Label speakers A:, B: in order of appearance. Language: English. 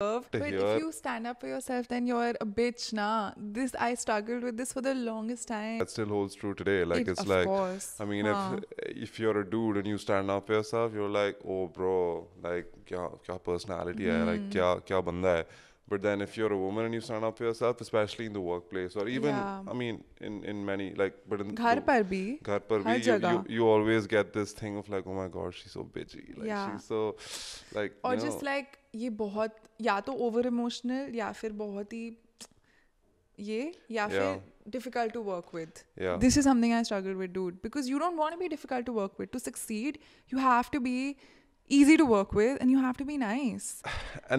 A: but if you
B: stand up for yourself, then you're a bitch, nah. This I struggled with this for the longest time. That
A: still holds true today. Like it, it's like, course. I mean, huh. if if you're a dude and you stand up for yourself, you're like, oh, bro, like, kya kya personality mm. hai, like, hmm. kya kya banda hai. But then if you're a woman and you stand up for yourself, especially in the workplace or even, yeah. I mean, in, in many, like, but in ghar par bhi, ghar par bhi, you, you, you, always get this thing of like, oh my God, she's so bitchy. Like, yeah. she's so, like, Or you know, just
B: like, ये बहुत या over emotional, emotional या फिर बहुत ही ये या difficult to work with. Yeah. This is something I struggled with, dude. Because you don't want to be difficult to work with. To succeed, you have to be easy to work with and you have to be nice.
A: And